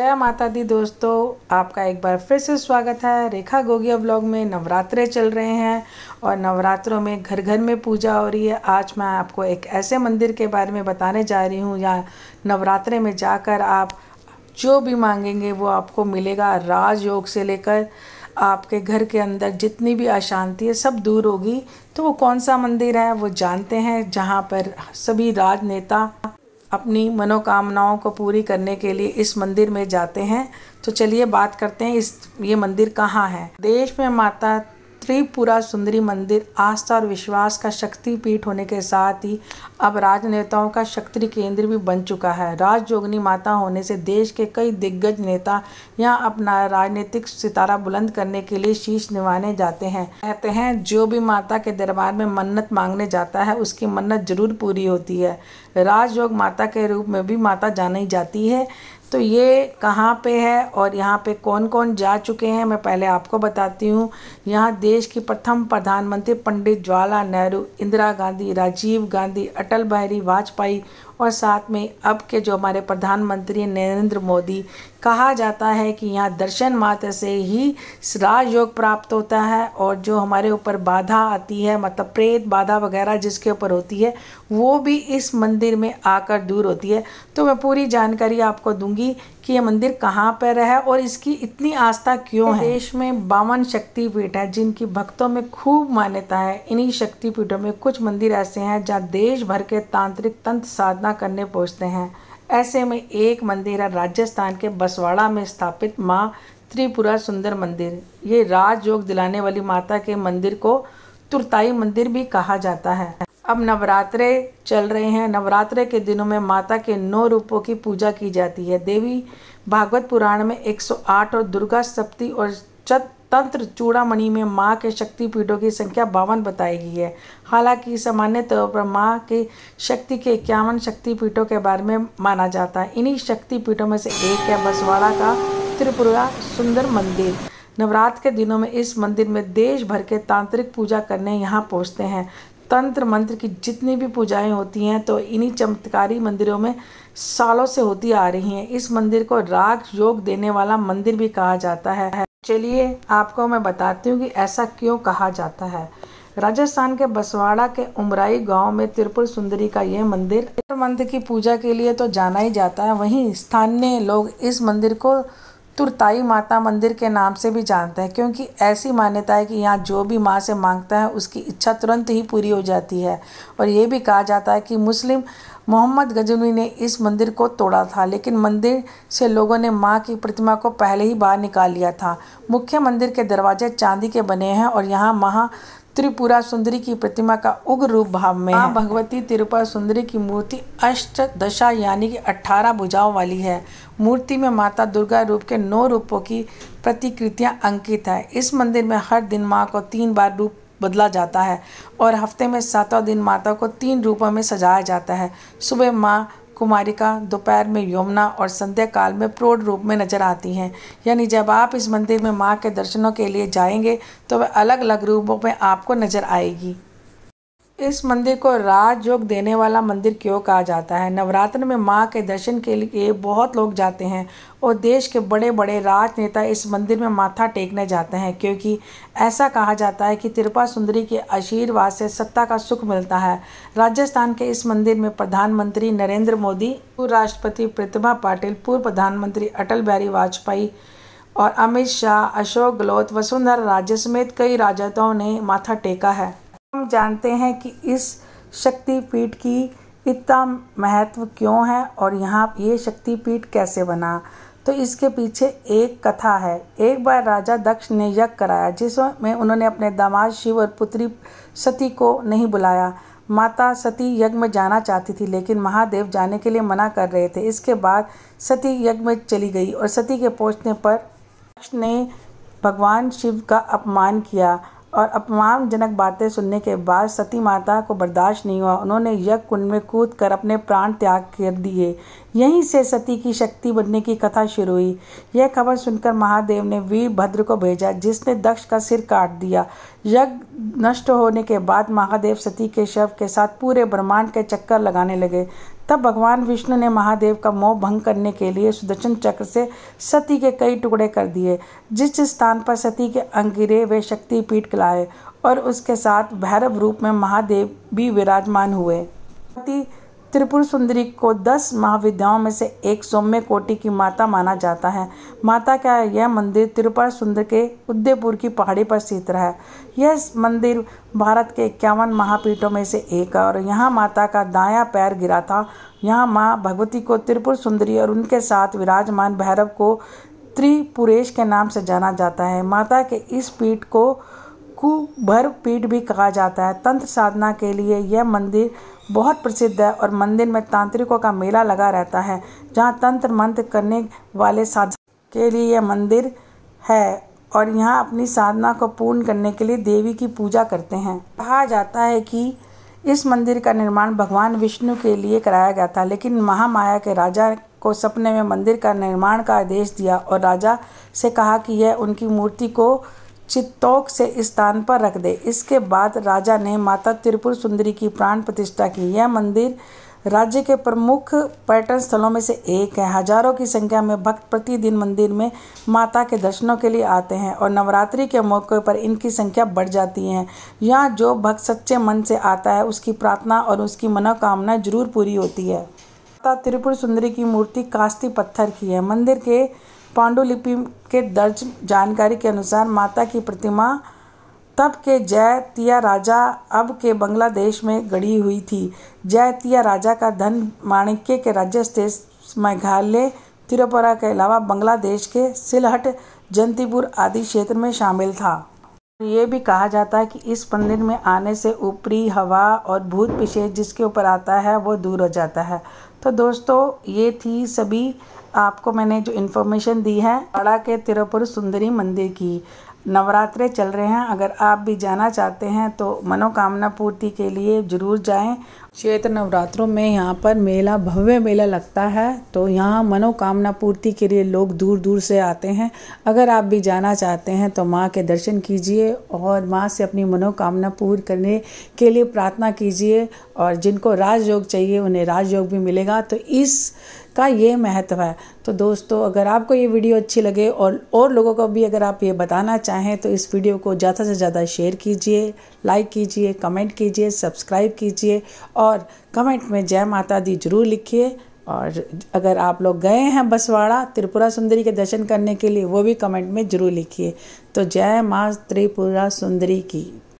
जय माता दी दोस्तों आपका एक बार फिर से स्वागत है रेखा गोगिया ब्लॉग में नवरात्रे चल रहे हैं और नवरात्रों में घर घर में पूजा हो रही है आज मैं आपको एक ऐसे मंदिर के बारे में बताने जा रही हूँ या नवरात्रे में जाकर आप जो भी मांगेंगे वो आपको मिलेगा राजयोग से लेकर आपके घर के अंदर जितनी भी अशांति है सब दूर होगी तो वो कौन सा मंदिर है वो जानते हैं जहाँ पर सभी राजनेता अपनी मनोकामनाओं को पूरी करने के लिए इस मंदिर में जाते हैं तो चलिए बात करते हैं इस ये मंदिर कहाँ है देश में माता त्रिपुरा सुंदरी मंदिर आस्था और विश्वास का शक्ति पीठ होने के साथ ही अब राजनेताओं का शक्ति केंद्र भी बन चुका है राजयोगिनी माता होने से देश के कई दिग्गज नेता यहाँ अपना राजनीतिक सितारा बुलंद करने के लिए शीश निभाने जाते हैं कहते हैं जो भी माता के दरबार में मन्नत मांगने जाता है उसकी मन्नत जरूर पूरी होती है राजयोग माता के रूप में भी माता जानी जाती है तो ये कहाँ पे है और यहाँ पे कौन कौन जा चुके हैं मैं पहले आपको बताती हूँ यहाँ देश की प्रथम प्रधानमंत्री पंडित जवाहरलाल नेहरू इंदिरा गांधी राजीव गांधी अटल बिहारी वाजपेयी और साथ में अब के जो हमारे प्रधानमंत्री नरेंद्र मोदी कहा जाता है कि यहाँ दर्शन मात्र से ही राजयोग प्राप्त होता है और जो हमारे ऊपर बाधा आती है मतलब प्रेत बाधा वगैरह जिसके ऊपर होती है वो भी इस मंदिर में आकर दूर होती है तो मैं पूरी जानकारी आपको दूंगी कि ये मंदिर कहाँ पर है और इसकी इतनी आस्था क्यों है देश में बावन शक्तिपीठ है जिनकी भक्तों में खूब मान्यता है इन्हीं शक्तिपीठों में कुछ मंदिर ऐसे हैं जहाँ देश भर के तांत्रिक तंत्र साधना करने पहुँचते हैं ऐसे में एक मंदिर है राजस्थान के बसवाड़ा में स्थापित माँ त्रिपुरा सुंदर मंदिर ये राजयोग दिलाने वाली माता के मंदिर को तुरताई मंदिर भी कहा जाता है अब नवरात्रे चल रहे हैं नवरात्रे के दिनों में माता के नौ रूपों की पूजा की जाती है देवी भागवत पुराण में 108 और दुर्गा सप्ती और चत तंत्र चूड़ामणि में माँ के शक्ति पीठों की संख्या बावन बताई गई है हालांकि सामान्य तौर पर माँ की शक्ति के इक्यावन शक्ति पीठों के बारे में माना जाता है इन्हीं शक्ति पीठों में से एक है बसवाड़ा का त्रिपुरा सुंदर मंदिर नवरात्र के दिनों में इस मंदिर में देश भर के तांत्रिक पूजा करने यहाँ पहुँचते हैं तंत्र मंत्र की जितनी भी पूजाएं होती हैं तो इन्हीं चमत्कारी मंदिरों में सालों से होती आ रही हैं इस मंदिर को राग योग देने वाला मंदिर भी कहा जाता है चलिए आपको मैं बताती हूँ कि ऐसा क्यों कहा जाता है राजस्थान के बसवाड़ा के उमराई गांव में त्रिपुर सुंदरी का यह मंदिर मंदिर की पूजा के लिए तो जाना ही जाता है वहीं स्थानीय लोग इस मंदिर को तुरताई माता मंदिर के नाम से भी जानते हैं क्योंकि ऐसी मान्यता है कि यहाँ जो भी माँ से मांगता है उसकी इच्छा तुरंत ही पूरी हो जाती है और ये भी कहा जाता है कि मुस्लिम मोहम्मद गजनवी ने इस मंदिर को तोड़ा था लेकिन मंदिर से लोगों ने माँ की प्रतिमा को पहले ही बाहर निकाल लिया था मुख्य मंदिर के दरवाजे चांदी के बने हैं और यहाँ महा त्रिपुरा सुंदरी की प्रतिमा का उग्र रूप भाव में माँ भगवती त्रिपुरा सुंदरी की मूर्ति अष्ट दशा यानी कि अठारह भुजाओं वाली है मूर्ति में माता दुर्गा रूप के नौ रूपों की प्रतिकृतियां अंकित है इस मंदिर में हर दिन माँ को तीन बार रूप बदला जाता है और हफ्ते में सातों दिन माता को तीन रूपों में सजाया जाता है सुबह माँ कुमारिका दोपहर में यमुना और संध्या काल में प्रौढ़ रूप में नजर आती हैं यानी जब आप इस मंदिर में माँ के दर्शनों के लिए जाएंगे तो वह अलग अलग रूपों में आपको नजर आएगी इस मंदिर को राजयोग देने वाला मंदिर क्यों कहा जाता है नवरात्र में माँ के दर्शन के लिए बहुत लोग जाते हैं और देश के बड़े बड़े राजनेता इस मंदिर में माथा टेकने जाते हैं क्योंकि ऐसा कहा जाता है कि त्रिपा सुंदरी के आशीर्वाद से सत्ता का सुख मिलता है राजस्थान के इस मंदिर में प्रधानमंत्री नरेंद्र मोदी पूर्व राष्ट्रपति प्रतिभा पाटिल पूर्व प्रधानमंत्री अटल बिहारी वाजपेयी और अमित शाह अशोक गहलोत वसुंधरा राजे समेत कई राजनेताओं ने माथा टेका है हम जानते हैं कि इस शक्तिपीठ की इतना महत्व क्यों है और यहाँ ये शक्तिपीठ कैसे बना तो इसके पीछे एक कथा है एक बार राजा दक्ष ने यज्ञ कराया जिसमें उन्होंने अपने दामाद शिव और पुत्री सती को नहीं बुलाया माता सती यज्ञ में जाना चाहती थी लेकिन महादेव जाने के लिए मना कर रहे थे इसके बाद सती यज्ञ में चली गई और सती के पहुंचने पर दक्ष ने भगवान शिव का अपमान किया और अपमानजनक बातें सुनने के बाद सती माता को बर्दाश्त नहीं हुआ उन्होंने यज्ञ कुंड में कूद कर अपने प्राण त्याग कर दिए यहीं से सती की शक्ति बनने की कथा शुरू हुई यह खबर सुनकर महादेव ने वीरभद्र को भेजा जिसने दक्ष का सिर काट दिया यज्ञ नष्ट होने के बाद महादेव सती के शव के साथ पूरे ब्रह्मांड के चक्कर लगाने लगे तब भगवान विष्णु ने महादेव का मोह भंग करने के लिए सुदर्शन चक्र से सती के कई टुकड़े कर दिए जिस स्थान पर सती के अंग गिरे वे पीठ कलाए और उसके साथ भैरव रूप में महादेव भी विराजमान हुए सती त्रिपुर सुंदरी को दस महाविद्याओं में से एक सौम्य कोटि की माता माना जाता है माता का यह मंदिर त्रिपुर सुंदर के उदयपुर की पहाड़ी पर स्थित रहा है यह मंदिर भारत के इक्यावन महापीठों में से एक है और यहाँ माता का दाया पैर गिरा था यहाँ माँ भगवती को त्रिपुर सुंदरी और उनके साथ विराजमान भैरव को त्रिपुरेश के नाम से जाना जाता है माता के इस पीठ को भर पीठ भी कहा जाता है तंत्र साधना के लिए यह मंदिर बहुत प्रसिद्ध है और मंदिर में तांत्रिकों का मेला लगा रहता है जहाँ तंत्र मंत्र करने वाले साधक के लिए यह मंदिर है और यहाँ अपनी साधना को पूर्ण करने के लिए देवी की पूजा करते हैं कहा जाता है कि इस मंदिर का निर्माण भगवान विष्णु के लिए कराया गया था लेकिन महामाया के राजा को सपने में मंदिर का निर्माण का आदेश दिया और राजा से कहा कि यह उनकी मूर्ति को चित्तौक से स्थान पर रख दे इसके बाद राजा ने माता त्रिपुर सुंदरी की प्राण प्रतिष्ठा की यह मंदिर राज्य के प्रमुख पर्यटन स्थलों में से एक है हजारों की संख्या में भक्त प्रतिदिन मंदिर में माता के दर्शनों के लिए आते हैं और नवरात्रि के मौके पर इनकी संख्या बढ़ जाती है यहाँ जो भक्त सच्चे मन से आता है उसकी प्रार्थना और उसकी मनोकामना जरूर पूरी होती है माता त्रिपुर सुंदरी की मूर्ति कास्ती पत्थर की है मंदिर के पांडुलिपि के दर्ज जानकारी के अनुसार माता की प्रतिमा तब के जयतिया राजा अब के बांग्लादेश में गढ़ी हुई थी जयतिया राजा का धन माणिक्य के राज्य स्थित मेघालय त्रिपुरा के अलावा बांग्लादेश के सिलहट जंतीपुर आदि क्षेत्र में शामिल था ये भी कहा जाता है कि इस मंदिर में आने से ऊपरी हवा और भूत पिशे जिसके ऊपर आता है वो दूर हो जाता है तो दोस्तों ये थी सभी आपको मैंने जो इन्फॉर्मेशन दी है बड़ा के तिरुपुर सुंदरी मंदिर की नवरात्रे चल रहे हैं अगर आप भी जाना चाहते हैं तो मनोकामना पूर्ति के लिए ज़रूर जाएं चैत्र नवरात्रों में यहाँ पर मेला भव्य मेला लगता है तो यहाँ मनोकामना पूर्ति के लिए लोग दूर दूर से आते हैं अगर आप भी जाना चाहते हैं तो माँ के दर्शन कीजिए और माँ से अपनी मनोकामना पूर्ण करने के लिए प्रार्थना कीजिए और जिनको राजयोग चाहिए उन्हें राजयोग भी मिलेगा तो इस का ये महत्व है तो दोस्तों अगर आपको ये वीडियो अच्छी लगे और और लोगों को भी अगर आप ये बताना चाहें तो इस वीडियो को ज़्यादा से ज़्यादा शेयर कीजिए लाइक कीजिए कमेंट कीजिए सब्सक्राइब कीजिए और और कमेंट में जय माता दी जरूर लिखिए और अगर आप लोग गए हैं बसवाड़ा त्रिपुरा सुंदरी के दर्शन करने के लिए वो भी कमेंट में ज़रूर लिखिए तो जय माँ त्रिपुरा सुंदरी की